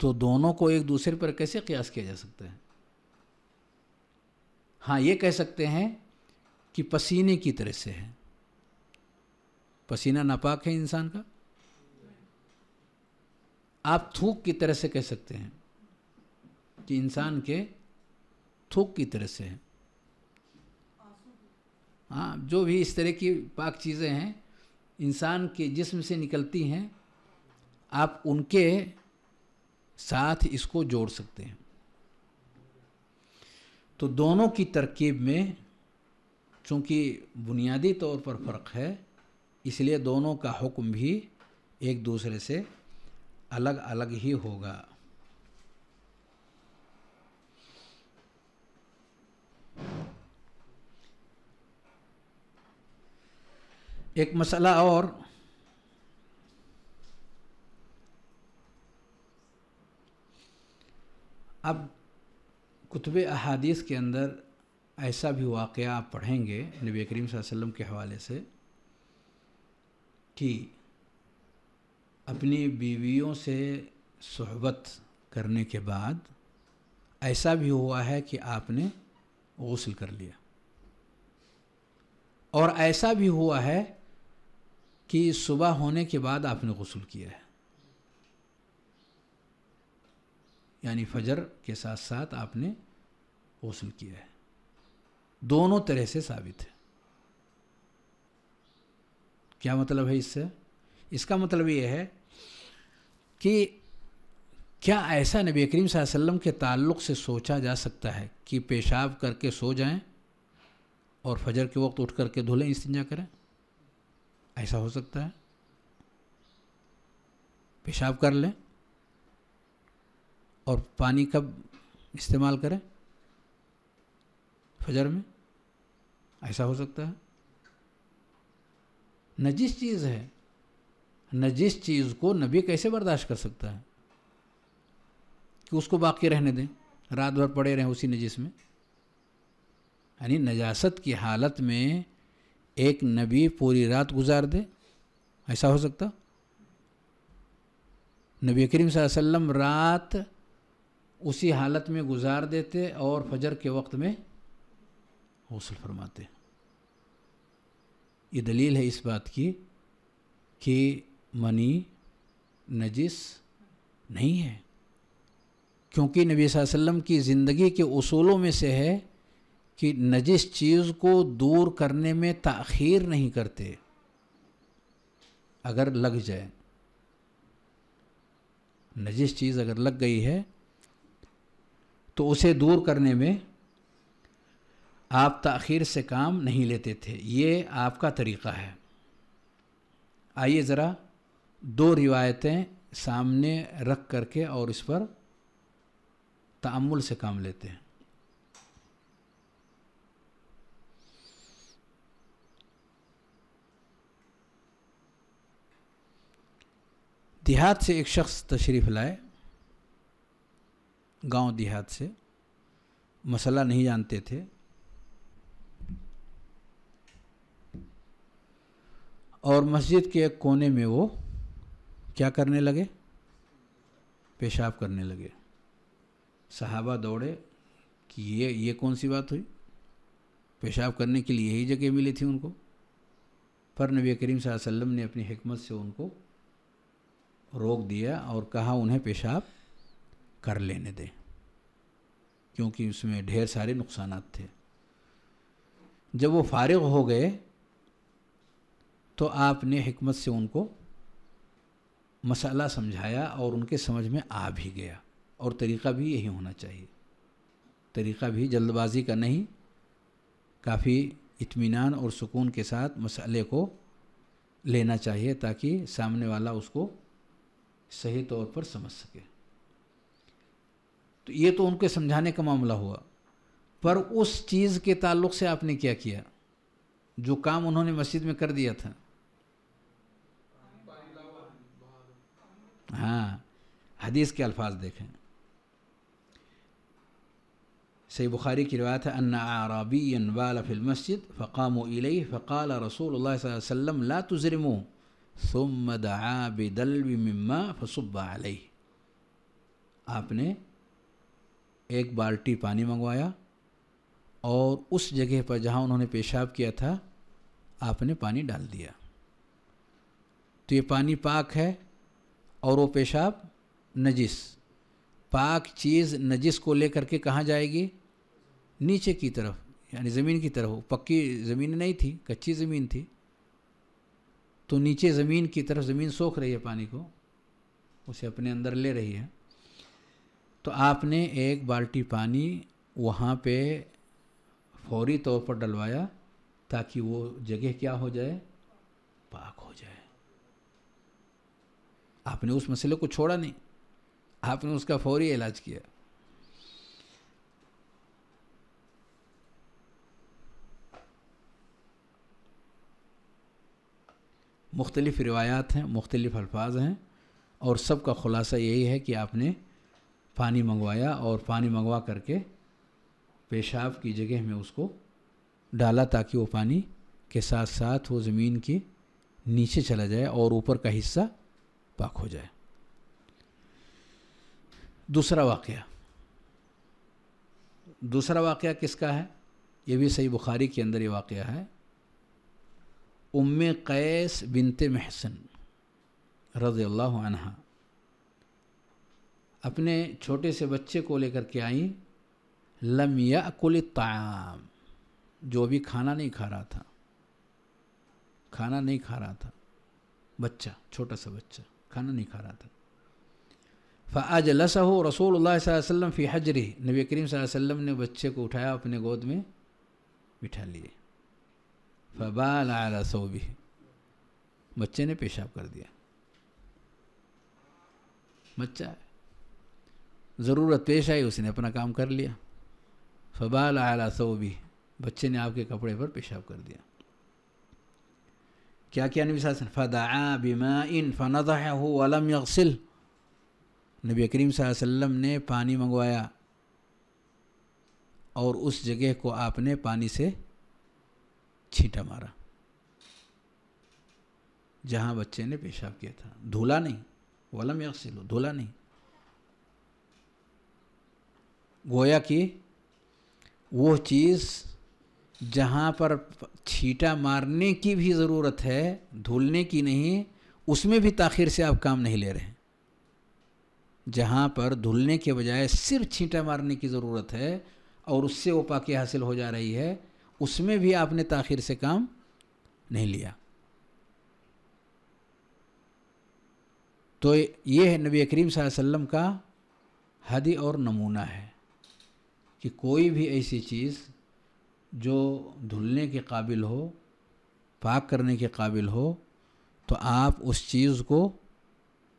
तो दोनों को एक दूसरे पर कैसे कयास किया जा सकता है हाँ ये कह सकते हैं कि पसीने की तरह से है पसीना नापाक है इंसान का आप थूक की तरह से कह सकते हैं कि इंसान के थूक की तरह से है हाँ जो भी इस तरह की पाक चीज़ें हैं इंसान के जिस्म से निकलती हैं आप उनके साथ इसको जोड़ सकते हैं तो दोनों की तरकीब में चूँकि बुनियादी तौर पर फ़र्क है इसलिए दोनों का हुक्म भी एक दूसरे से अलग अलग ही होगा एक मसला और अब कुतब अहादीस के अंदर ऐसा भी वाक़ आप पढ़ेंगे नबी करीम वसल्लम के हवाले से कि अपनी बीवियों से सहबत करने के बाद ऐसा भी हुआ है कि आपने गसल कर लिया और ऐसा भी हुआ है कि सुबह होने के बाद आपने गसल किया है यानी फजर के साथ साथ आपने गसल किया है दोनों तरह से साबित है क्या मतलब है इससे इसका मतलब ये है कि क्या ऐसा नबी करीम वसल्लम के ताल्लुक से सोचा जा सकता है कि पेशाब करके सो जाएं और फजर के वक्त उठ करके धुलें इस्तिंजा करें ऐसा हो सकता है पेशाब कर लें और पानी कब इस्तेमाल करें फजर में ऐसा हो सकता है नजिस चीज़ है नजिस चीज़ को नबी कैसे बर्दाश्त कर सकता है कि उसको बाकी रहने दें रात भर पड़े रहें उसी नजिस में यानी नजासत की हालत में एक नबी पूरी रात गुजार दे ऐसा हो सकता नबी करीम वसल्लम रात उसी हालत में गुजार देते और फजर के वक्त में हौसल फरमाते ये दलील है इस बात की कि मनी नजिस नहीं है क्योंकि नबी वसल्लम की ज़िंदगी के उसूलों में से है कि नजिस चीज़ को दूर करने में तखीर नहीं करते अगर लग जाए नजिस चीज़ अगर लग गई है तो उसे दूर करने में आप तखीर से काम नहीं लेते थे ये आपका तरीक़ा है आइए ज़रा दो रिवायतें सामने रख करके और इस पर तामुल से काम लेते हैं देहात से एक शख्स तशरीफ़ लाए गांव देहात से मसला नहीं जानते थे और मस्जिद के एक कोने में वो क्या करने लगे पेशाब करने लगे सहाबा दौड़े कि ये ये कौन सी बात हुई पेशाब करने के लिए यही जगह मिली थी उनको पर नबी करीम वसल्लम ने अपनी हमत से उनको रोक दिया और कहा उन्हें पेशाब कर लेने दें क्योंकि उसमें ढेर सारे नुकसान थे जब वो फारग हो गए तो आपने हमत से उनको मसाला समझाया और उनके समझ में आ भी गया और तरीक़ा भी यही होना चाहिए तरीक़ा भी जल्दबाजी का नहीं काफ़ी इत्मीनान और सुकून के साथ मसाले को लेना चाहिए ताकि सामने वाला उसको सही तौर पर समझ सके तो ये तो उनके समझाने का मामला हुआ पर उस चीज़ के ताल्लुक से आपने क्या किया जो काम उन्होंने मस्जिद में कर दिया था हाँ हदीस के अल्फाज देखें सही बुखारी की रवायत है अन आराबी वाल फिल मस्जिद फ़काम फ़काल रसूल वसम ला तुजरमू सुम दआ बेदलबी मम्मा फसुब्बा अलई आपने एक बाल्टी पानी मंगवाया और उस जगह पर जहाँ उन्होंने पेशाब किया था आपने पानी डाल दिया तो ये पानी पाक है और वो पेशाब नजिस पाक चीज़ नजिस को लेकर के कहाँ जाएगी नीचे की तरफ यानी ज़मीन की तरफ पक्की ज़मीन नहीं थी कच्ची ज़मीन थी तो नीचे ज़मीन की तरफ ज़मीन सोख रही है पानी को उसे अपने अंदर ले रही है तो आपने एक बाल्टी पानी वहाँ पे फौरी तौर पर डलवाया ताकि वो जगह क्या हो जाए पाक हो जाए आपने उस मसले को छोड़ा नहीं आपने उसका फौरी इलाज किया मुख्तलिफ़ रिवायात हैं मुख्तलिफ़ अल्फाज हैं और सब का ख़ुलासा यही है कि आपने पानी मंगवाया और पानी मंगवा करके पेशाब की जगह में उसको डाला ताकि वो पानी के साथ साथ वो ज़मीन के नीचे चला जाए और ऊपर का हिस्सा पाक हो जाए दूसरा वाक़ दूसरा वाक़ किसका है ये भी सही बुखारी के अंदर ये वाक़ है उम कैस बिनते महसन रज़ील्ला अपने छोटे से बच्चे को लेकर के आई लम याकुल ताम जो भी खाना नहीं खा रहा था खाना नहीं खा रहा था बच्चा छोटा सा बच्चा खाना नहीं खा रहा था फ़ाज लसा हो रसूल वसम फ़ी हजरी नबी करीम वसल्लम ने बच्चे को उठाया अपने गोद में बिठा लिए फबाल आला सोबी बच्चे ने पेशाब कर दिया बच्चा ज़रूरत पेश आई उसने अपना काम कर लिया फबाल आला सोबी बच्चे ने आपके कपड़े पर पेशाब कर दिया क्या क्या नबी सन फ़दा बिमा इन फ़नद वलम यसिल नबी करीम वसल्लम ने पानी मंगवाया और उस जगह को आपने पानी से छींटा मारा जहाँ बच्चे ने पेशाब किया था धोला नहीं वलम या सिलो धोला नहीं गोया कि वो चीज़ जहाँ पर छीटा मारने की भी ज़रूरत है धुलने की नहीं उसमें भी ताखिर से आप काम नहीं ले रहे हैं जहाँ पर धुलने के बजाय सिर्फ छीटा मारने की ज़रूरत है और उससे वो पाकि हासिल हो जा रही है उसमें भी आपने ताखिर से काम नहीं लिया तो ये है नबी करीम वसल्लम का हदी और नमूना है कि कोई भी ऐसी चीज़ जो धुलने के काबिल हो पाक करने के काबिल हो तो आप उस चीज़ को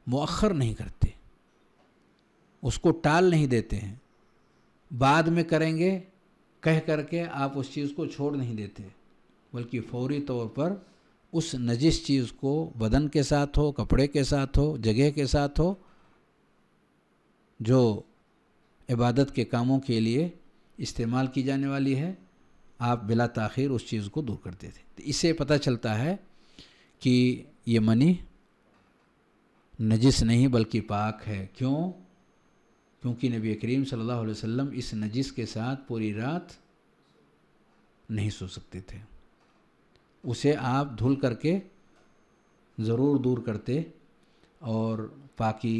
मौखर नहीं करते उसको टाल नहीं देते हैं बाद में करेंगे कह करके आप उस चीज़ को छोड़ नहीं देते बल्कि फौरी तौर पर उस नजिस चीज़ को बदन के साथ हो कपड़े के साथ हो जगह के साथ हो जो इबादत के कामों के लिए इस्तेमाल की जाने वाली है आप बिला तखिर उस चीज़ को दूर करते थे तो इससे पता चलता है कि ये मनी नजिस नहीं बल्कि पाक है क्यों क्योंकि नबी करीम सल्लल्लाहु अलैहि वसल्लम इस नजिस के साथ पूरी रात नहीं सो सकते थे उसे आप धुल करके ज़रूर दूर करते और पाकि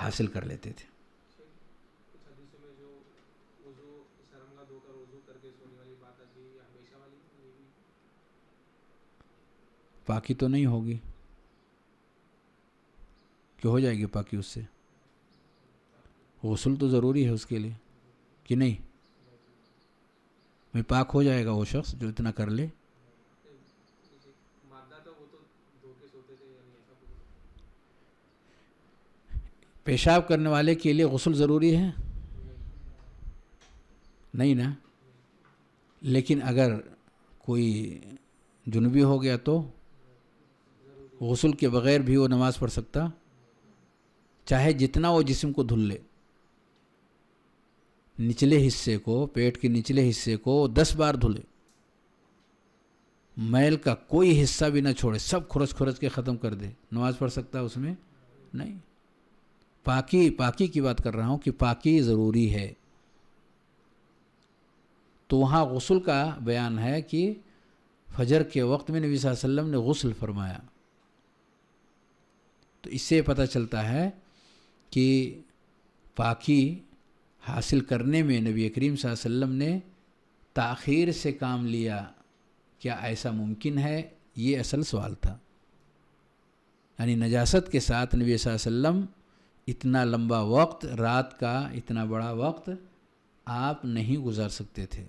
हासिल कर लेते थे पाकि तो नहीं होगी क्यों हो जाएगी पाकि उससे गसल तो ज़रूरी है उसके लिए कि नहीं मैं पाक हो जाएगा वो शख्स जो इतना कर ले पेशाब करने वाले के लिए गसल ज़रूरी है नहीं ना लेकिन अगर कोई जुनबी हो गया तो गसल के बग़ैर भी वो नमाज़ पढ़ सकता चाहे जितना वो जिसम को धुल ले निचले हिस्से को पेट के निचले हिस्से को दस बार धुले मैल का कोई हिस्सा भी ना छोड़े सब खुरच खुरच के ख़त्म कर दे नमाज पढ़ सकता है उसमें नहीं पाकी पाकी की बात कर रहा हूँ कि पाकी ज़रूरी है तो वहाँ गसल का बयान है कि फजर के वक्त में नबी वसल्लम ने गसल फरमाया तो इससे पता चलता है कि पाकी हासिल करने में नबी करीम वसल्लम ने ताखीर से काम लिया क्या ऐसा मुमकिन है ये असल सवाल था यानी नजासत के साथ नबी वसल्लम इतना लंबा वक्त रात का इतना बड़ा वक्त आप नहीं गुजार सकते थे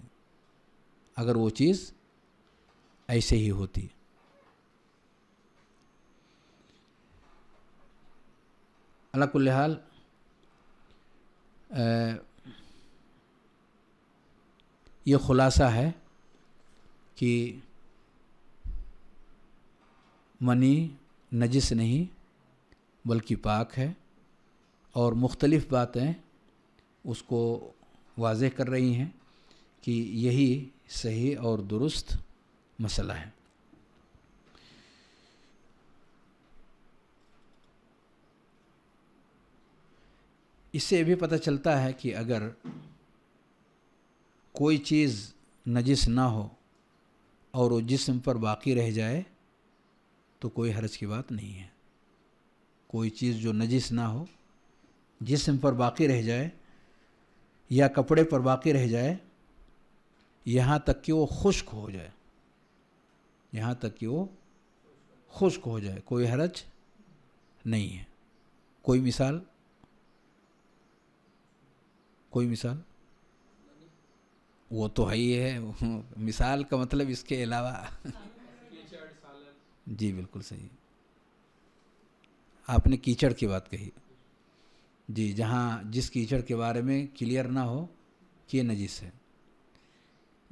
अगर वो चीज़ ऐसे ही होती अलाकुल्ल हाल ये खुलासा है कि मनी नजिस नहीं बल्कि पाक है और मुख्तलिफ़ बातें उसको वाज़ कर रही हैं कि यही सही और दुरुस्त मसला है इससे भी पता चलता है कि अगर कोई चीज़ नजिस ना हो और वो जिस्म पर बाकी रह जाए तो कोई हर्ज की बात नहीं है कोई चीज़ जो नजिस ना हो जिस्म पर बाकी रह जाए या कपड़े पर बाकी रह जाए यहाँ तक कि वो खुश्क हो जाए यहाँ तक कि वो खुश्क हो जाए कोई हरज नहीं है कोई मिसाल कोई मिसाल वो तो है ही है मिसाल का मतलब इसके अलावा जी बिल्कुल सही आपने कीचड़ की बात कही जी जहाँ जिस कीचड़ के बारे में क्लियर ना हो कि नजीस है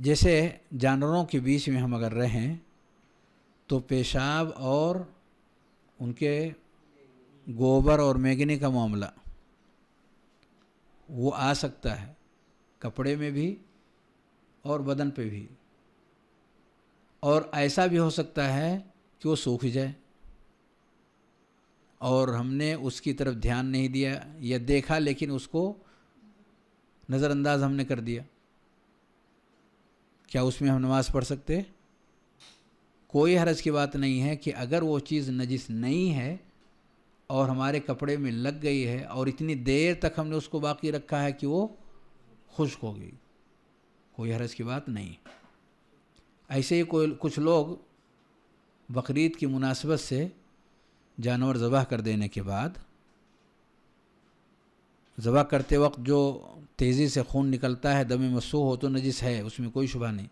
जैसे जानवरों के बीच में हम अगर रहें तो पेशाब और उनके गोबर और मैगनी का मामला वो आ सकता है कपड़े में भी और बदन पे भी और ऐसा भी हो सकता है कि वो सूख जाए और हमने उसकी तरफ ध्यान नहीं दिया या देखा लेकिन उसको नज़रअंदाज हमने कर दिया क्या उसमें हम नमाज़ पढ़ सकते कोई हरज की बात नहीं है कि अगर वो चीज़ नजिस नहीं है और हमारे कपड़े में लग गई है और इतनी देर तक हमने उसको बाकी रखा है कि वो खुश्क हो गई कोई हरज की बात नहीं ऐसे ही कोई कुछ लोग बकरीद की मुनासबत से जानवर ज़बह कर देने के बाद ज़बह करते वक्त जो तेज़ी से खून निकलता है दमे मसू हो तो नजिस है उसमें कोई शुबा नहीं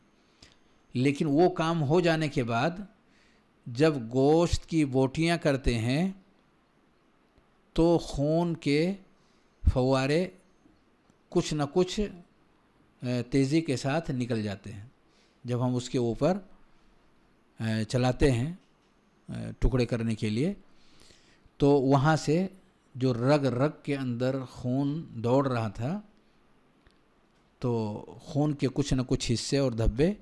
लेकिन वो काम हो जाने के बाद जब गोश्त की बोटियाँ करते हैं तो खून के फवारे कुछ न कुछ तेज़ी के साथ निकल जाते हैं जब हम उसके ऊपर चलाते हैं टुकड़े करने के लिए तो वहाँ से जो रग रग के अंदर खून दौड़ रहा था तो खून के कुछ न कुछ हिस्से और धब्बे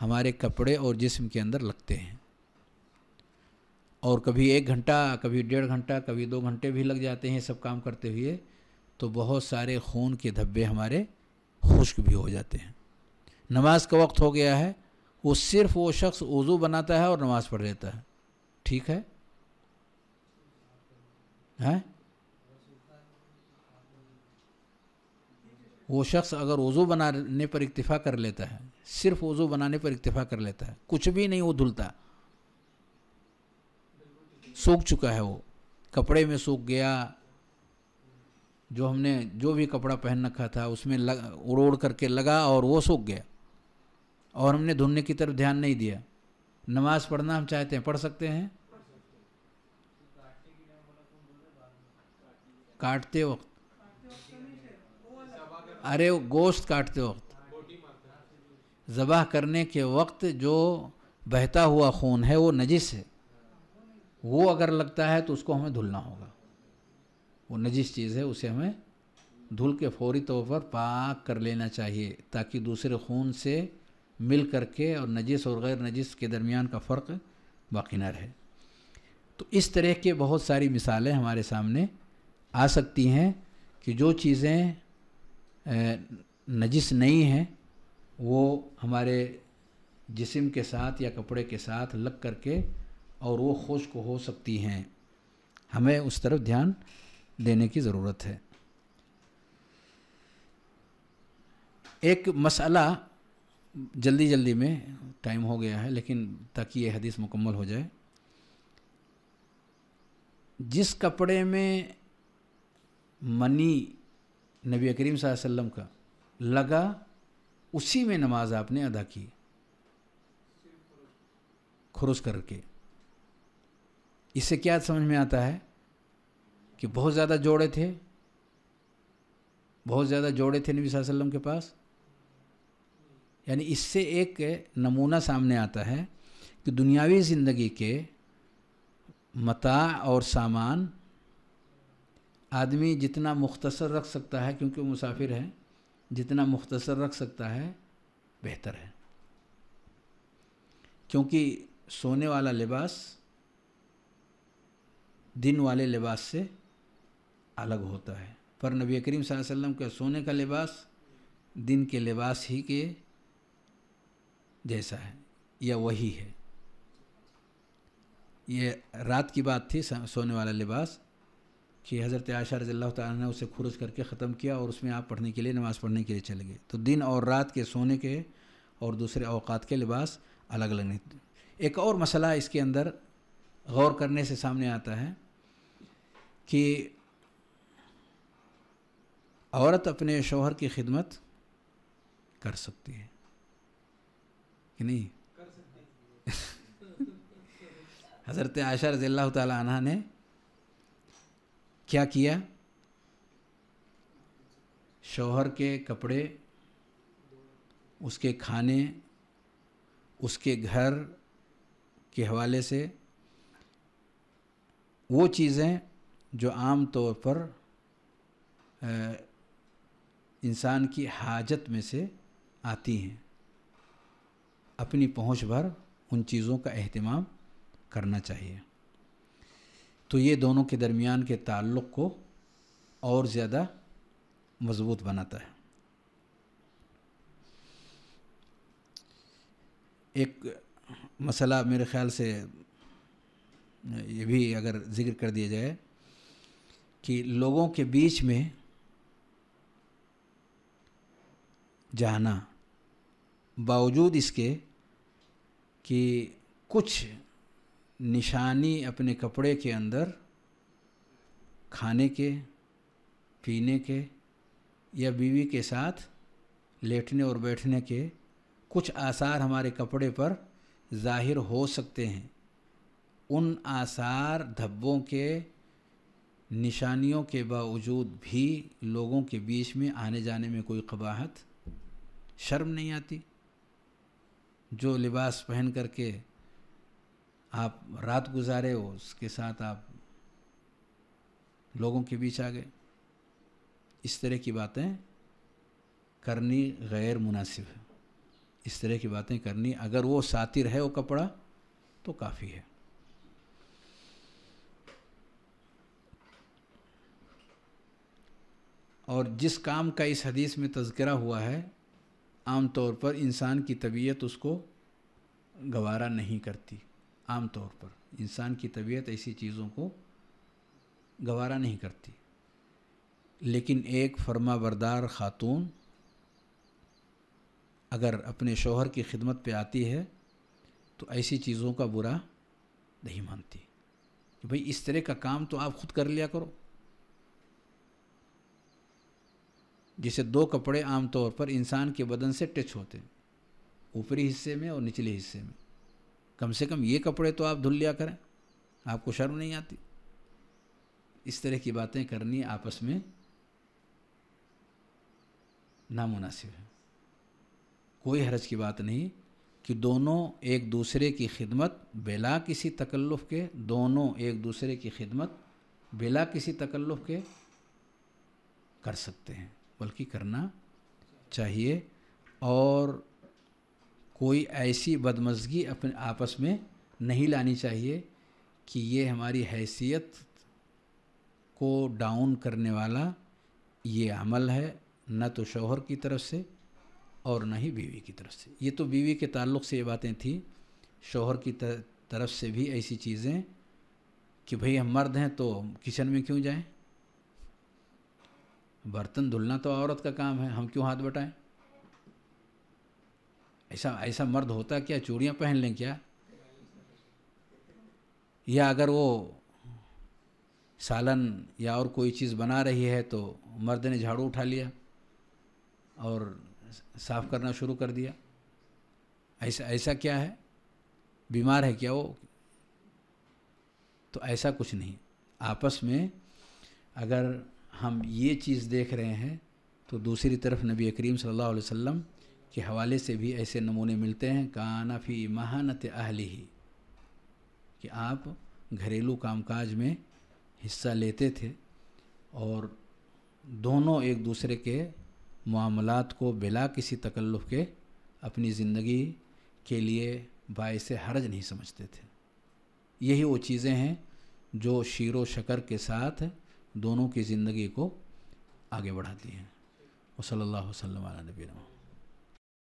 हमारे कपड़े और जिस्म के अंदर लगते हैं और कभी एक घंटा कभी डेढ़ घंटा कभी दो घंटे भी लग जाते हैं सब काम करते हुए तो बहुत सारे खून के धब्बे हमारे खुश्क भी हो जाते हैं नमाज का वक्त हो गया है वो सिर्फ वो शख्स वज़ू बनाता है और नमाज़ पढ़ लेता है ठीक है हैं वो शख्स अगर वज़ू बनाने पर इक्तफ़ा कर लेता है सिर्फ वज़ू बनाने पर इक्तफ़ा कर लेता है कुछ भी नहीं वो धुलता सूख चुका है वो कपड़े में सूख गया जो हमने जो भी कपड़ा पहन रखा था उसमें लग उड़ उड़ करके लगा और वो सूख गया और हमने धुलने की तरफ ध्यान नहीं दिया नमाज पढ़ना हम चाहते हैं पढ़ सकते हैं काटते वक्त अरे गोश्त काटते वक्त ज़बाह करने के वक्त जो बहता हुआ खून है वो नजिस है वो अगर लगता है तो उसको हमें धुलना होगा वो नजीस चीज़ है उसे हमें धुल के फौरी तौर पर पाक कर लेना चाहिए ताकि दूसरे खून से मिल करके और नजिस और गैर नजीस के दरमियान का फ़र्क बाकी ना रहे तो इस तरह के बहुत सारी मिसालें हमारे सामने आ सकती हैं कि जो चीज़ें नजिस नहीं हैं वो हमारे जिसम के साथ या कपड़े के साथ लग करके और वो खुश्क हो सकती हैं हमें उस तरफ ध्यान देने की ज़रूरत है एक मसला जल्दी जल्दी में टाइम हो गया है लेकिन ताकि ये हदीस मुकम्मल हो जाए जिस कपड़े में मनी नबी करीम वसल्लम का लगा उसी में नमाज आपने अदा की खुरुस करके इससे क्या समझ में आता है कि बहुत ज़्यादा जोड़े थे बहुत ज़्यादा जोड़े थे नबी वसल्लम के पास यानी इससे एक नमूना सामने आता है कि दुनियावी ज़िंदगी के मता और सामान आदमी जितना मुख्तसर रख सकता है क्योंकि वो मुसाफिर है जितना मुख्तसर रख सकता है बेहतर है क्योंकि सोने वाला लिबास दिन वाले लिबास से अलग होता है पर नबी करीम वसल्लम का सोने का लिबास दिन के लिबास ही के जैसा है या वही है ये रात की बात थी सोने वाला लिबास कि हज़रत आशा रज़ल्ला ने उसे खुरज करके ख़त्म किया और उसमें आप पढ़ने के लिए नमाज़ पढ़ने के लिए चले गए तो दिन और रात के सोने के और दूसरे अवकात के लिबास अलग अलग नहीं एक और मसला इसके अंदर गौर करने से सामने आता है कि औरत अपने शोहर की खिदमत कर सकती है कि नहीं हज़रत आशा रज़ी तहा ने क्या किया शोहर के कपड़े उसके खाने उसके घर के हवाले से वो चीज़ें जो आम तौर पर इंसान की हाजत में से आती हैं अपनी पहुंच भर उन चीज़ों का अहतमाम करना चाहिए तो ये दोनों के दरमियान के ताल्लुक़ को और ज़्यादा मज़बूत बनाता है एक मसला मेरे ख़्याल से ये भी अगर ज़िक्र कर दिया जाए कि लोगों के बीच में जाना बावजूद इसके कि कुछ निशानी अपने कपड़े के अंदर खाने के पीने के या बीवी के साथ लेटने और बैठने के कुछ आसार हमारे कपड़े पर जाहिर हो सकते हैं उन आसार धब्बों के निशानियों के बावजूद भी लोगों के बीच में आने जाने में कोई कबाहत शर्म नहीं आती जो लिबास पहन करके आप रात गुजारे हो उसके साथ आप लोगों के बीच आ गए इस तरह की बातें करनी गैर मुनासिब है इस तरह की बातें करनी अगर वो सातिर है वो कपड़ा तो काफ़ी है और जिस काम का इस हदीस में तस्करा हुआ है आम तौर पर इंसान की तबीयत उसको गवारा नहीं करती आम तौर पर इंसान की तबीयत ऐसी चीज़ों को गवारा नहीं करती लेकिन एक फर्मा बरदार ख़ातून अगर अपने शोहर की खिदमत पे आती है तो ऐसी चीज़ों का बुरा नहीं मानती कि भाई इस तरह का काम तो आप ख़ुद कर लिया करो जिसे दो कपड़े आमतौर पर इंसान के बदन से टच होते हैं ऊपरी हिस्से में और निचले हिस्से में कम से कम ये कपड़े तो आप धुल लिया करें आपको शर्म नहीं आती इस तरह की बातें करनी आपस में नामुनासिब है कोई हरज की बात नहीं कि दोनों एक दूसरे की खिदमत बिला किसी तकल्लुफ़ के दोनों एक दूसरे की खिदमत बिला किसी तकल्लुफ़ के कर सकते हैं बल्कि करना चाहिए और कोई ऐसी बदमजगी अपने आपस में नहीं लानी चाहिए कि ये हमारी हैसियत को डाउन करने वाला ये अमल है न तो शौहर की तरफ से और न ही बीवी की तरफ से ये तो बीवी के ताल्लुक़ से ये बातें थी शौहर की तरफ से भी ऐसी चीज़ें कि भाई हम मर्द हैं तो किचन में क्यों जाएं बर्तन धुलना तो औरत का काम है हम क्यों हाथ बटाएं ऐसा ऐसा मर्द होता क्या चूड़ियाँ पहन लें क्या या अगर वो सालन या और कोई चीज़ बना रही है तो मर्द ने झाड़ू उठा लिया और साफ करना शुरू कर दिया ऐसा ऐसा क्या है बीमार है क्या वो तो ऐसा कुछ नहीं आपस में अगर हम ये चीज़ देख रहे हैं तो दूसरी तरफ नबी करीम सल्लल्लाहु अलैहि वसल्लम के हवाले से भी ऐसे नमूने मिलते हैं काना फ़ी महानत अहली ही कि आप घरेलू कामकाज में हिस्सा लेते थे और दोनों एक दूसरे के मामलात को बिला किसी तकल्लुफ़ के अपनी ज़िंदगी के लिए बायस हर्ज नहीं समझते थे यही वो चीज़ें हैं जो शीर शकर के साथ दोनों की ज़िंदगी को आगे बढ़ाती है सल्ला वसलम नबी